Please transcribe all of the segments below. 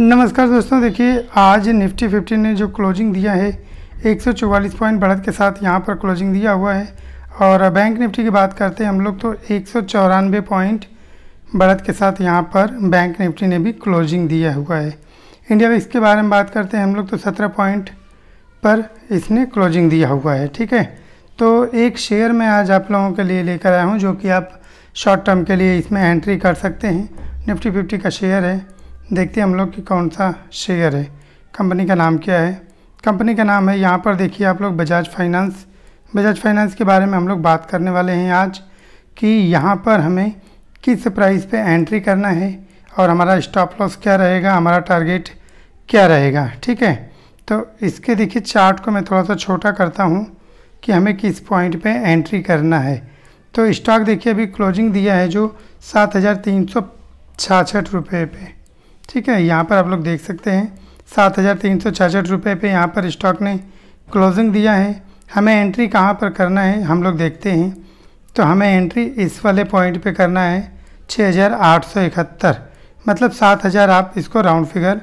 नमस्कार दोस्तों देखिए आज निफ्टी 50 ने जो क्लोजिंग दिया है 144 पॉइंट बढ़त के साथ यहाँ पर क्लोजिंग दिया हुआ है और बैंक निफ्टी की बात करते हैं हम लोग तो एक पॉइंट बढ़त के साथ यहाँ पर बैंक निफ्टी ने भी क्लोजिंग दिया हुआ है इंडिया में के बारे में बात करते हैं हम लोग तो सत्रह पॉइंट पर इसने क्लोजिंग दिया हुआ है ठीक है तो एक शेयर मैं आज आप लोगों के लिए लेकर आया हूँ जो कि आप शॉर्ट टर्म के लिए इसमें एंट्री कर सकते हैं निफ्टी फिफ्टी का शेयर है देखते हैं हम लोग कि कौन सा शेयर है कंपनी का नाम क्या है कंपनी का नाम है यहाँ पर देखिए आप लोग बजाज फाइनेंस बजाज फाइनेंस के बारे में हम लोग बात करने वाले हैं आज कि यहाँ पर हमें किस प्राइस पे एंट्री करना है और हमारा स्टॉप लॉस क्या रहेगा हमारा टारगेट क्या रहेगा ठीक है तो इसके देखिए चार्ट को मैं थोड़ा सा छोटा करता हूँ कि हमें किस पॉइंट पे एंट्री करना है तो स्टॉक देखिए अभी क्लोजिंग दिया है जो सात हज़ार तीन सौ छाछठ रुपये पे ठीक है यहाँ पर आप लोग देख सकते हैं सात हज़ार तीन सौ छियासठ रुपये पर यहाँ पर स्टॉक ने क्लोजिंग दिया है हमें एंट्री कहाँ पर करना है हम लोग देखते हैं तो हमें एंट्री इस वाले पॉइंट पे करना है छः हज़ार आठ सौ इकहत्तर मतलब सात हज़ार आप इसको राउंड फिगर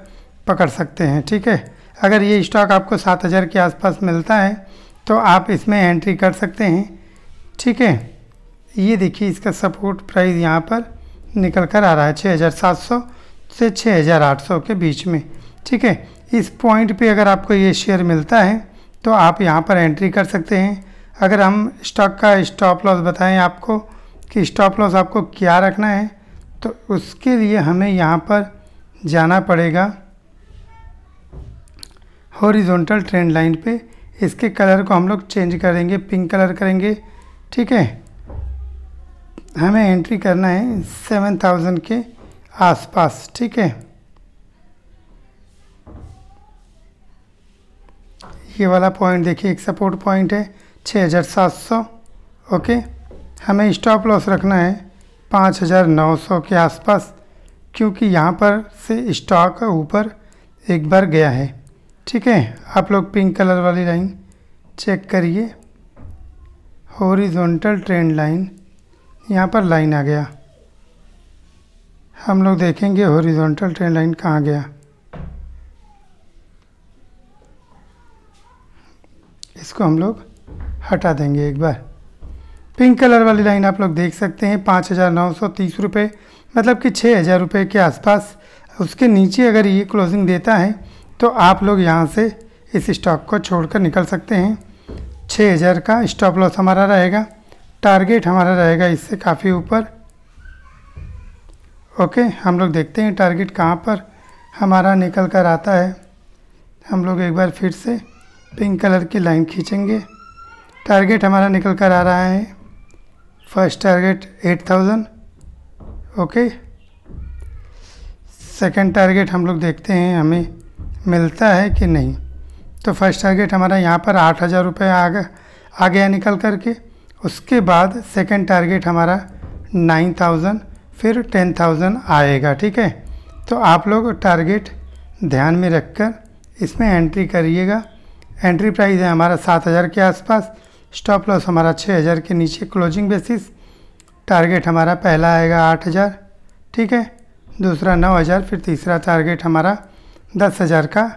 पकड़ सकते हैं ठीक है अगर ये स्टॉक आपको सात हज़ार के आसपास मिलता है तो आप इसमें एंट्री कर सकते हैं ठीक है ये देखिए इसका सपोर्ट प्राइस यहाँ पर निकल कर आ रहा है छः हज़ार सात सौ से 6800 के बीच में ठीक है इस पॉइंट पे अगर आपको ये शेयर मिलता है तो आप यहाँ पर एंट्री कर सकते हैं अगर हम स्टॉक का स्टॉप लॉस बताएं आपको कि स्टॉप लॉस आपको क्या रखना है तो उसके लिए हमें यहाँ पर जाना पड़ेगा हॉरिजॉन्टल ट्रेंड लाइन पे इसके कलर को हम लोग चेंज करेंगे पिंक कलर करेंगे ठीक है हमें एंट्री करना है सेवन थाउजेंड के आसपास ठीक है ये वाला पॉइंट देखिए एक सपोर्ट पॉइंट है 6700 ओके हमें स्टॉप लॉस रखना है 5900 के आसपास क्योंकि यहाँ पर से स्टॉक ऊपर एक बार गया है ठीक है आप लोग पिंक कलर वाली लाइन चेक करिए हॉरिजॉन्टल ट्रेंड लाइन यहाँ पर लाइन आ गया हम लोग देखेंगे हॉरिजॉन्टल ट्रेन लाइन कहाँ गया इसको हम लोग हटा देंगे एक बार पिंक कलर वाली लाइन आप लोग देख सकते हैं पाँच हज़ार नौ सौ तीस रुपये मतलब कि छः हज़ार रुपये के आसपास उसके नीचे अगर ये क्लोजिंग देता है तो आप लोग यहाँ से इस स्टॉक को छोड़कर निकल सकते हैं छः हज़ार का स्टॉप लॉस हमारा रहेगा टारगेट हमारा रहेगा इससे काफ़ी ऊपर ओके हम लोग देखते हैं टारगेट कहाँ पर हमारा निकल कर आता है हम लोग एक बार फिर से पिंक कलर की लाइन खींचेंगे टारगेट हमारा निकल कर आ रहा है first target eight thousand okay second target हम लोग देखते हैं हमें मिलता है कि नहीं तो फर्स्ट टारगेट हमारा यहाँ पर आठ हज़ार रुपये आ गया आ गया निकल करके उसके बाद सेकंड टारगेट हमारा नाइन थाउजेंड फिर टेन थाउजेंड आएगा ठीक है तो आप लोग टारगेट ध्यान में रखकर इसमें एंट्री करिएगा एंट्री प्राइस है हमारा सात हज़ार के आसपास स्टॉप लॉस हमारा छः हज़ार के नीचे क्लोजिंग बेसिस टारगेट हमारा पहला आएगा आठ हज़ार ठीक है दूसरा नौ हज़ार फिर तीसरा टारगेट हमारा दस हज़ार का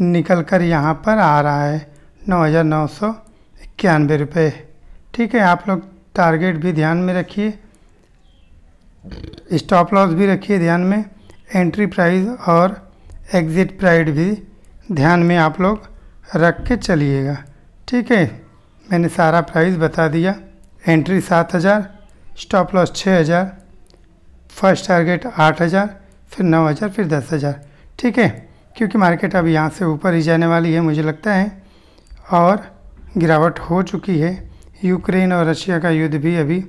निकल कर यहाँ पर आ रहा है नौ हज़ार नौ सौ इक्यानवे रुपये ठीक है आप लोग टारगेट भी ध्यान में रखिए स्टॉप लॉस भी रखिए ध्यान में एंट्री प्राइस और एग्ज़िट प्राइड भी ध्यान में आप लोग रख के चलिएगा ठीक है मैंने सारा प्राइस बता दिया एंट्री सात हज़ार स्टॉप लॉस छः हज़ार फर्स्ट टारगेट आठ हज़ार फिर नौ हज़ार फिर दस हज़ार ठीक है क्योंकि मार्केट अब यहाँ से ऊपर ही जाने वाली है मुझे लगता है और गिरावट हो चुकी है यूक्रेन और रशिया का युद्ध भी अभी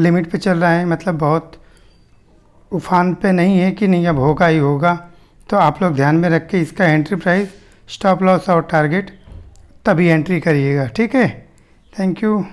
लिमिट पे चल रहा है मतलब बहुत उफान पे नहीं है कि नहीं अब होगा ही होगा तो आप लोग ध्यान में रख के इसका एंट्री प्राइस स्टॉप लॉस और टारगेट तभी एंट्री करिएगा ठीक है थैंक यू